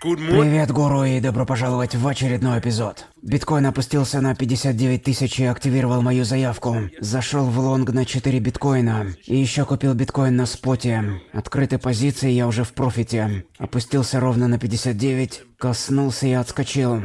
Привет, гуру, и добро пожаловать в очередной эпизод. Биткоин опустился на 59 тысяч и активировал мою заявку. Зашел в лонг на 4 биткоина. И еще купил биткоин на споте. Открыты позиции, я уже в профите. Опустился ровно на 59, коснулся и отскочил.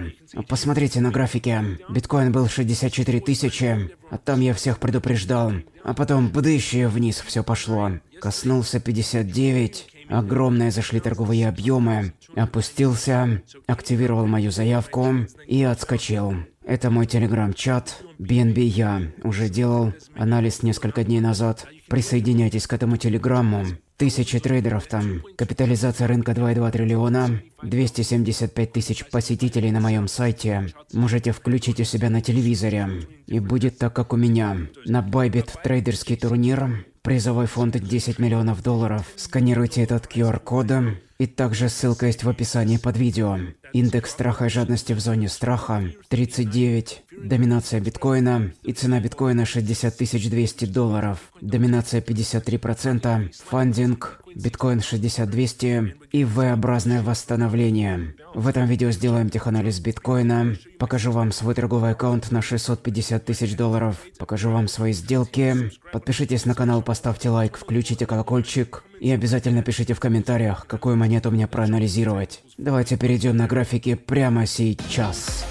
Посмотрите на графике. Биткоин был 64 тысячи, а там я всех предупреждал. А потом бдыще вниз все пошло. Коснулся 59, огромные зашли торговые объемы, опустился, активировал мою заявку и отскочил. Это мой телеграм-чат, BNB я уже делал анализ несколько дней назад. Присоединяйтесь к этому телеграмму. Тысячи трейдеров там. Капитализация рынка 2,2 триллиона. 275 тысяч посетителей на моем сайте. Можете включить у себя на телевизоре. И будет так, как у меня. На Bybit трейдерский турнир Призовой фонд 10 миллионов долларов. Сканируйте этот QR-кодом. И также ссылка есть в описании под видео. Индекс страха и жадности в зоне страха 39 Доминация биткоина и цена биткоина 60 200 долларов. Доминация 53%, фандинг, биткоин 6200 и V-образное восстановление. В этом видео сделаем теханализ биткоина, покажу вам свой торговый аккаунт на 650 тысяч долларов, покажу вам свои сделки. Подпишитесь на канал, поставьте лайк, включите колокольчик и обязательно пишите в комментариях, какую монету мне проанализировать. Давайте перейдем на графики прямо сейчас.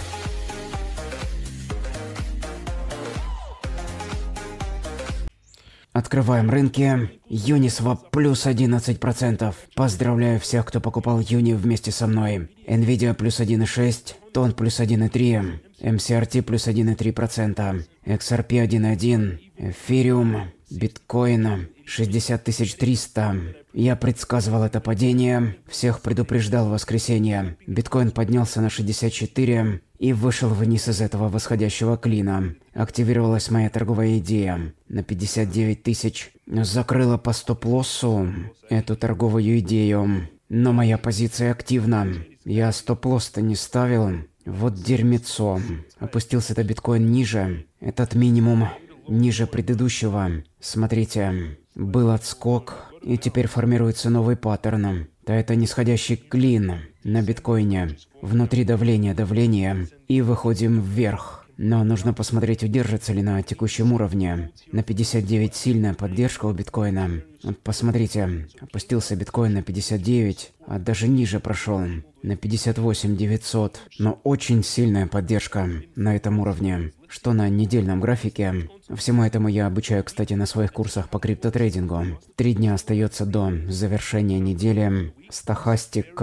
Открываем рынки. Uniswap плюс 11%. Поздравляю всех, кто покупал Юни вместе со мной. Nvidia плюс 1,6, Тон плюс 1,3, MCRT плюс 1,3%, XRP 1,1, Ethereum биткоина 60 300. Я предсказывал это падение, всех предупреждал в воскресенье. Биткоин поднялся на 64 и вышел вниз из этого восходящего клина. Активировалась моя торговая идея на 59 тысяч. Закрыла по стоп-лоссу эту торговую идею. Но моя позиция активна. Я стоп-лосс-то не ставил. Вот дерьмецо. Опустился-то биткоин ниже. Этот минимум ниже предыдущего. Смотрите, был отскок, и теперь формируется новый паттерн. Да это нисходящий клин на биткоине. Внутри давление, давление, и выходим вверх. Но нужно посмотреть, удержится ли на текущем уровне. На 59 сильная поддержка у биткоина. Вот посмотрите, опустился биткоин на 59, а даже ниже прошел, на 58 900. Но очень сильная поддержка на этом уровне что на недельном графике. Всему этому я обучаю, кстати, на своих курсах по криптотрейдингу. Три дня остается до завершения недели. Стахастик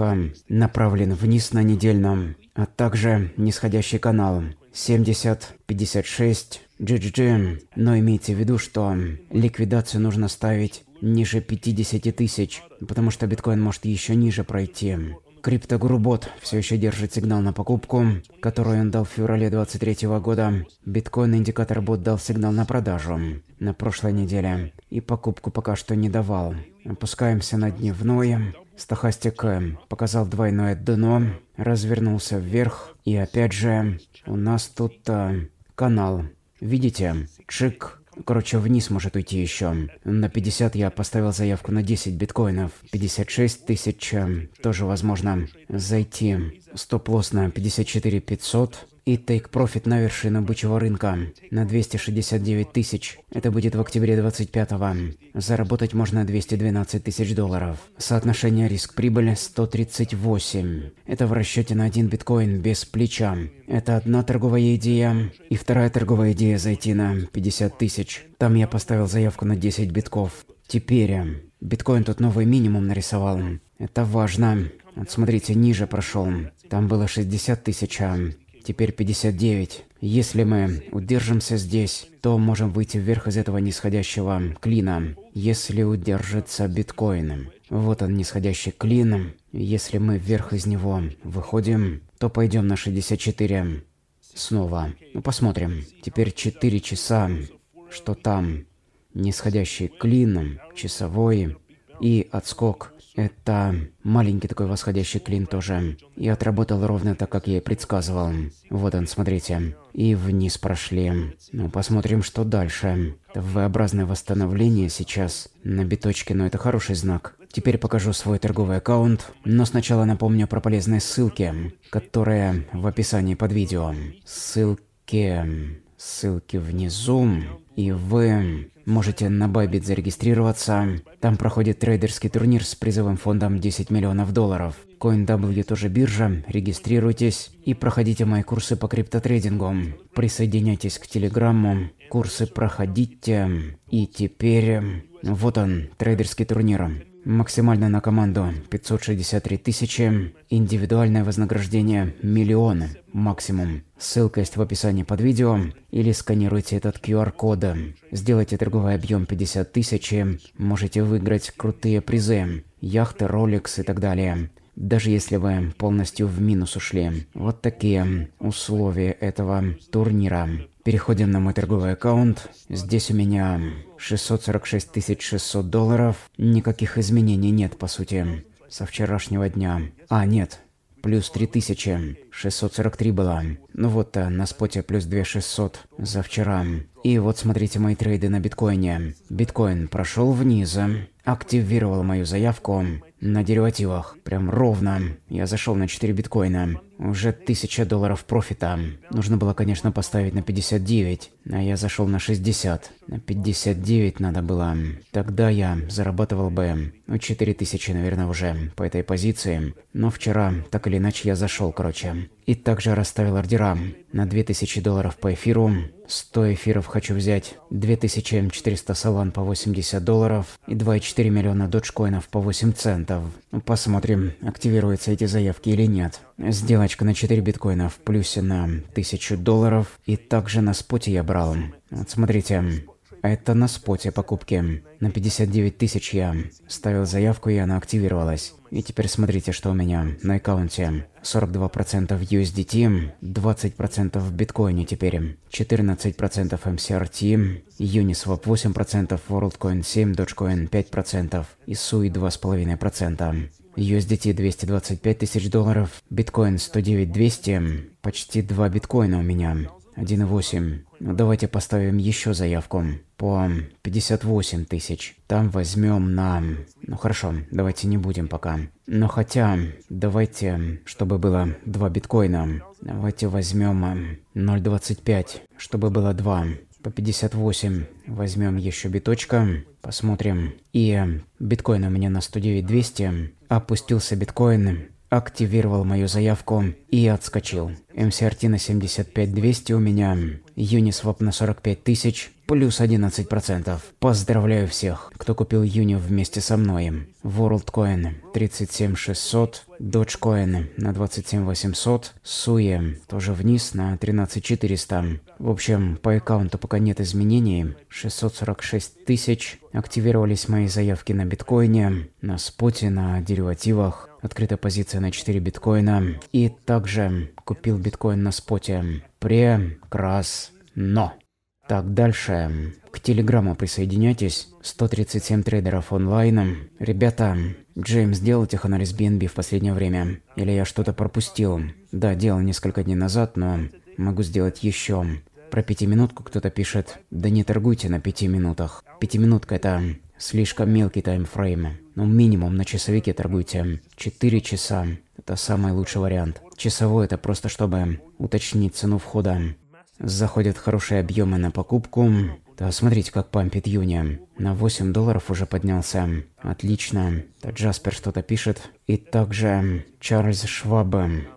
направлен вниз на недельном, а также нисходящий канал 70, 56, GGG. Но имейте в виду, что ликвидацию нужно ставить ниже 50 тысяч, потому что биткоин может еще ниже пройти. Криптогурубот все еще держит сигнал на покупку, который он дал в феврале 23 года. Биткоин индикатор бот дал сигнал на продажу на прошлой неделе и покупку пока что не давал. Опускаемся на дневное. Стахастик э, показал двойное дно, развернулся вверх и опять же у нас тут а, канал. Видите? Чик, Короче, вниз может уйти еще. На 50 я поставил заявку на 10 биткоинов. 56 тысяч э, тоже возможно зайти. Стоп-лосс на 54 500 и тейк-профит на вершину бычьего рынка на 269 тысяч. Это будет в октябре 25-го. Заработать можно 212 тысяч долларов. Соотношение риск-прибыль 138. Это в расчете на один биткоин без плеча. Это одна торговая идея. И вторая торговая идея зайти на 50 тысяч. Там я поставил заявку на 10 битков. Теперь э, биткоин тут новый минимум нарисовал. Это важно. Вот смотрите, ниже прошел. Там было 60 тысяч, а теперь 59. Если мы удержимся здесь, то можем выйти вверх из этого нисходящего клина, если удержится биткоин. Вот он, нисходящий клин. Если мы вверх из него выходим, то пойдем на 64. Снова. Ну, посмотрим. Теперь 4 часа. Что там? Нисходящий клин, часовой и отскок. Это маленький такой восходящий клин тоже. И отработал ровно так, как я и предсказывал. Вот он, смотрите. И вниз прошли. Ну, посмотрим, что дальше. Это V-образное восстановление сейчас на биточке, но это хороший знак. Теперь покажу свой торговый аккаунт, но сначала напомню про полезные ссылки, которые в описании под видео. Ссылки ссылки внизу, и вы можете на Bybit зарегистрироваться. Там проходит трейдерский турнир с призовым фондом 10 миллионов долларов. CoinW тоже биржа, регистрируйтесь и проходите мои курсы по криптотрейдингу. Присоединяйтесь к Телеграмму, курсы проходите. И теперь вот он, трейдерский турнир. Максимально на команду 563 тысячи. Индивидуальное вознаграждение – миллион максимум. Ссылка есть в описании под видео или сканируйте этот QR-код. Сделайте торговый объем 50 тысяч, можете выиграть крутые призы, яхты, Rolex и так далее даже если вы полностью в минус ушли. Вот такие условия этого турнира. Переходим на мой торговый аккаунт. Здесь у меня 646 600 долларов. Никаких изменений нет, по сути, со вчерашнего дня. А, нет, плюс 3000. 643 было. Ну вот-то, э, на споте плюс 2600 за вчера. И вот смотрите мои трейды на биткоине. Биткоин прошел вниз, активировал мою заявку, на деривативах. Прям ровно. Я зашел на 4 биткоина. Уже 1000 долларов профита. Нужно было, конечно, поставить на 59, а я зашел на 60. На 59 надо было. Тогда я зарабатывал бы ну, 4000, наверное, уже по этой позиции. Но вчера, так или иначе, я зашел, короче. И также расставил ордера. На 2000 долларов по эфиру, 100 эфиров хочу взять, 2400 салан по 80 долларов и 2,4 миллиона доджкоинов по 8 центов. Ну, посмотрим, активируются эти заявки или нет. Сделочка на 4 биткоина в плюсе на 1000 долларов. И также на споте я брал. Вот смотрите, это на споте покупки. На 59 тысяч я ставил заявку и она активировалась. И теперь смотрите, что у меня на аккаунте. 42% USDT, 20% в биткоине теперь, 14% MCRT, Uniswap 8%, WorldCoin 7, Dogecoin 5% и SUI 2,5%. USDT 225 тысяч долларов, биткоин 109 200, почти два биткоина у меня, 1,8. Ну, давайте поставим еще заявку по 58 тысяч. Там возьмем на... Ну хорошо, давайте не будем пока. Но хотя, давайте, чтобы было 2 биткоина, давайте возьмем 0,25, чтобы было 2 по 58. Возьмем еще биточка, посмотрим. И биткоин у меня на 109 200 опустился биткоином активировал мою заявку и отскочил. МСРТ на 75200 у меня, Юнисвап на 45 тысяч, плюс 11%. Поздравляю всех, кто купил Юни вместе со мной. WorldCoin 37600, Dogecoin на 27800, Суе тоже вниз на 13400. В общем, по аккаунту пока нет изменений. 646 тысяч. Активировались мои заявки на биткоине, на споте, на деривативах. Открытая позиция на 4 биткоина. И также купил биткоин на споте. Прекрасно. Так, дальше. К Телеграму присоединяйтесь. 137 трейдеров онлайн. Ребята, Джеймс делал теханализ BNB в последнее время? Или я что-то пропустил? Да, делал несколько дней назад, но могу сделать еще. Про пятиминутку кто-то пишет. Да не торгуйте на пяти минутах. Пятиминутка это слишком мелкий таймфрейм. но ну, минимум на часовике торгуйте 4 часа. Это самый лучший вариант. Часовой это просто чтобы уточнить цену входа. Заходят хорошие объемы на покупку. Да, смотрите, как пампит Юни. На 8 долларов уже поднялся. Отлично. Да, Джаспер что-то пишет. И также Чарльз Шваб,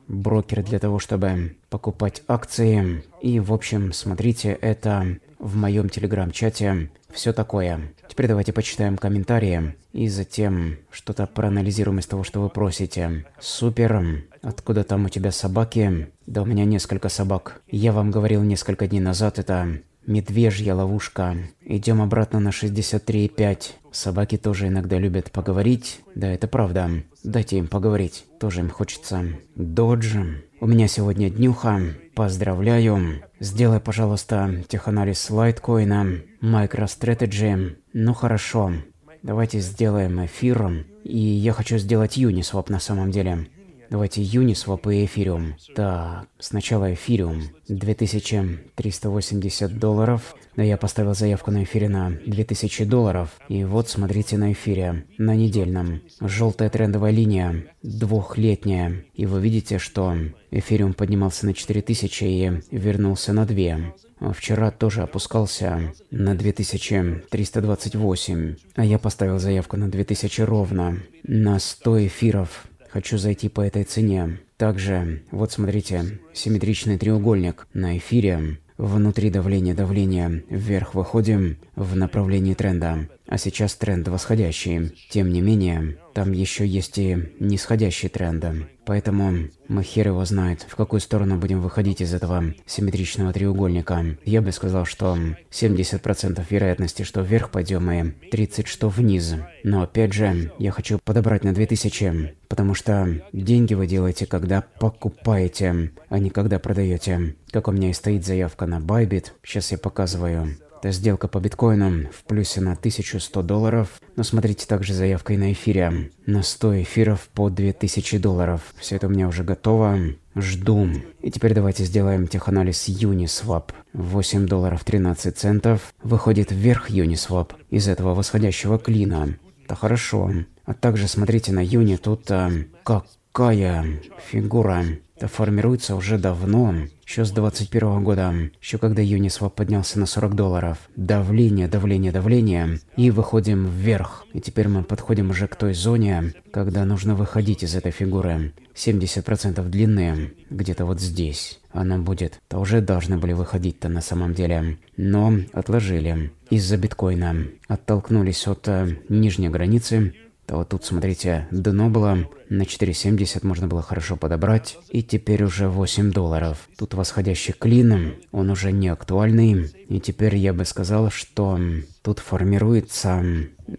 брокер для того, чтобы покупать акции. И, в общем, смотрите, это в моем телеграм-чате. Все такое. Теперь давайте почитаем комментарии и затем что-то проанализируем из того, что вы просите. Супер. Откуда там у тебя собаки? Да у меня несколько собак. Я вам говорил несколько дней назад, это медвежья ловушка. Идем обратно на 63,5. Собаки тоже иногда любят поговорить. Да, это правда. Дайте им поговорить. Тоже им хочется. Додж. У меня сегодня днюха. Поздравляю. Сделай, пожалуйста, теханализ лайткоина, MicroStrategy, ну хорошо, давайте сделаем эфир. И я хочу сделать Юнисвап на самом деле. Давайте Uniswap и эфириум. Так, сначала эфириум. 2380 долларов. Но я поставил заявку на эфире на 2000 долларов. И вот, смотрите на эфире. На недельном. Желтая трендовая линия. Двухлетняя. И вы видите, что эфириум поднимался на 4000 и вернулся на 2. Вчера тоже опускался на 2328, а я поставил заявку на 2000 ровно, на 100 эфиров. Хочу зайти по этой цене. Также, вот смотрите, симметричный треугольник на эфире. Внутри давления давления вверх выходим в направлении тренда а сейчас тренд восходящий. Тем не менее, там еще есть и нисходящие тренды. Поэтому Махир его знает, в какую сторону будем выходить из этого симметричного треугольника. Я бы сказал, что 70% вероятности, что вверх пойдем и 30, что вниз. Но опять же, я хочу подобрать на 2000, потому что деньги вы делаете, когда покупаете, а не когда продаете. Как у меня и стоит заявка на Bybit, сейчас я показываю. Сделка по биткоину в плюсе на 1100 долларов, но смотрите также заявкой на эфире на 100 эфиров по 2000 долларов. Все это у меня уже готово. Жду. И теперь давайте сделаем теханализ Uniswap. 8 долларов 13 центов. Выходит вверх Uniswap из этого восходящего клина. Да хорошо. А также смотрите на Юни, тут а, какая фигура. Это формируется уже давно. Еще с 21 года, еще когда Uniswap поднялся на 40 долларов. Давление, давление, давление. И выходим вверх. И теперь мы подходим уже к той зоне, когда нужно выходить из этой фигуры. 70% длины, где-то вот здесь она будет. То уже должны были выходить-то на самом деле. Но отложили. Из-за биткоина. Оттолкнулись от э, нижней границы то вот тут, смотрите, дно было на 4,70 можно было хорошо подобрать. И теперь уже 8 долларов. Тут восходящий клин, он уже не актуальный. И теперь я бы сказал, что тут формируется...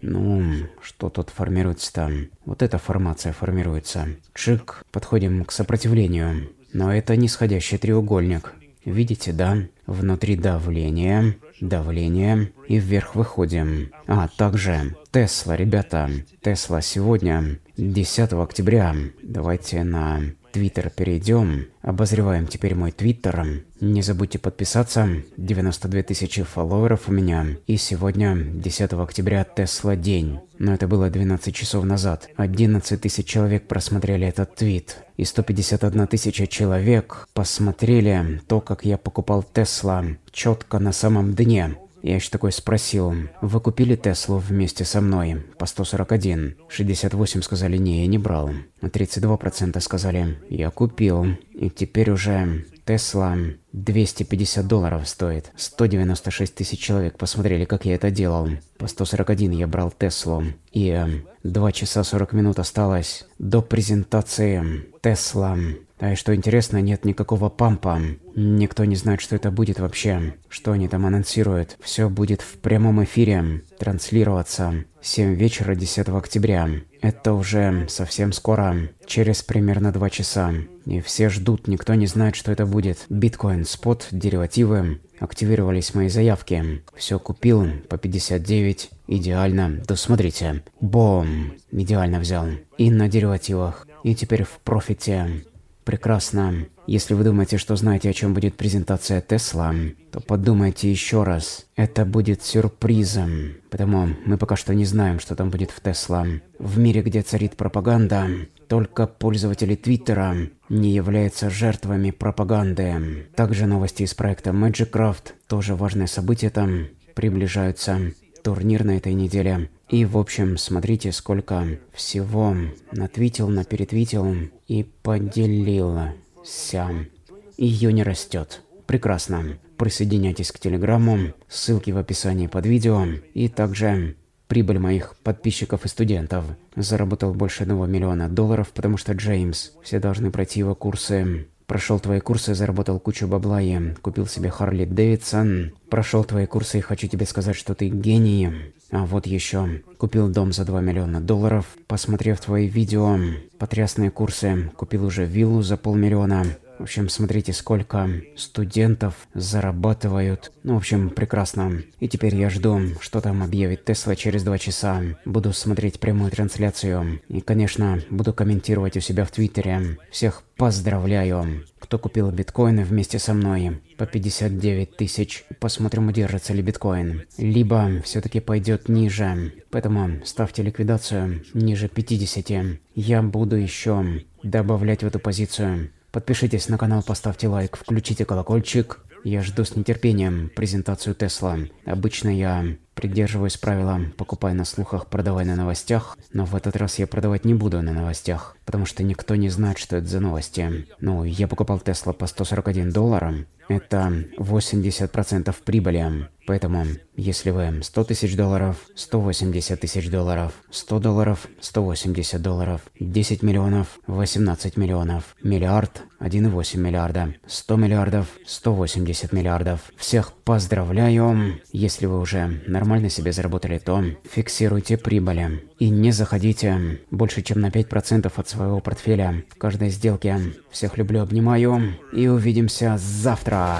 Ну, что тут формируется там? Вот эта формация формируется. Чик, подходим к сопротивлению. Но это нисходящий треугольник. Видите, да? Внутри давление, давление и вверх выходим. А также Тесла, ребята, Тесла сегодня, 10 октября, давайте на Твиттер перейдем. Обозреваем теперь мой Твиттер. Не забудьте подписаться. 92 тысячи фолловеров у меня. И сегодня, 10 октября, Тесла день. Но это было 12 часов назад. 11 тысяч человек просмотрели этот твит. И 151 тысяча человек посмотрели то, как я покупал Тесла четко на самом дне. Я еще такой спросил, вы купили Теслу вместе со мной по 141? 68 сказали, не, я не брал. 32% сказали, я купил. И теперь уже Тесла 250 долларов стоит. 196 тысяч человек посмотрели, как я это делал. По 141 я брал Теслу. И э, эм, 2 часа 40 минут осталось до презентации эм, Тесла. А и что интересно, нет никакого пампа. Никто не знает, что это будет вообще. Что они там анонсируют. Все будет в прямом эфире. Транслироваться. 7 вечера 10 октября. Это уже совсем скоро, через примерно два часа. И все ждут, никто не знает, что это будет. Биткоин, спот, деривативы. Активировались мои заявки. Все купил по 59. Идеально. Да, смотрите, Бом. Идеально взял. И на деривативах. И теперь в профите. Прекрасно. Если вы думаете, что знаете, о чем будет презентация Тесла, то подумайте еще раз. Это будет сюрпризом. Потому мы пока что не знаем, что там будет в Тесла. В мире, где царит пропаганда, только пользователи Твиттера не являются жертвами пропаганды. Также новости из проекта Magicraft, тоже важное событие там, приближаются. Турнир на этой неделе. И, в общем, смотрите, сколько всего натвитил, наперетвитил и поделил. Сям. Ее не растет. Прекрасно. Присоединяйтесь к телеграмму, ссылки в описании под видео. И также прибыль моих подписчиков и студентов. Заработал больше 1 миллиона долларов, потому что Джеймс. Все должны пройти его курсы. Прошел твои курсы, заработал кучу бабла и купил себе Харли Дэвидсон. Прошел твои курсы и хочу тебе сказать, что ты гений. А вот еще. Купил дом за 2 миллиона долларов. Посмотрев твои видео, потрясные курсы, купил уже виллу за полмиллиона. В общем, смотрите, сколько студентов зарабатывают. Ну, в общем, прекрасно. И теперь я жду, что там объявит Тесла через два часа. Буду смотреть прямую трансляцию. И, конечно, буду комментировать у себя в Твиттере. Всех поздравляю, кто купил биткоины вместе со мной по 59 тысяч. Посмотрим, удержится ли биткоин. Либо все-таки пойдет ниже. Поэтому ставьте ликвидацию ниже 50. Я буду еще добавлять в эту позицию Подпишитесь на канал, поставьте лайк, включите колокольчик. Я жду с нетерпением презентацию Тесла. Обычно я придерживаюсь правила «покупай на слухах, продавай на новостях», но в этот раз я продавать не буду на новостях, потому что никто не знает, что это за новости. Ну, я покупал Тесла по 141 долларам. это 80% прибыли. Поэтому, если вы 100 тысяч долларов, 180 тысяч долларов, 100 долларов, 180 долларов, 10 миллионов, 18 миллионов, миллиард, 1,8 миллиарда, 100 миллиардов, 180 70 миллиардов. Всех поздравляю. Если вы уже нормально себе заработали, то фиксируйте прибыли. И не заходите больше, чем на 5% от своего портфеля в каждой сделке. Всех люблю, обнимаю. И увидимся завтра.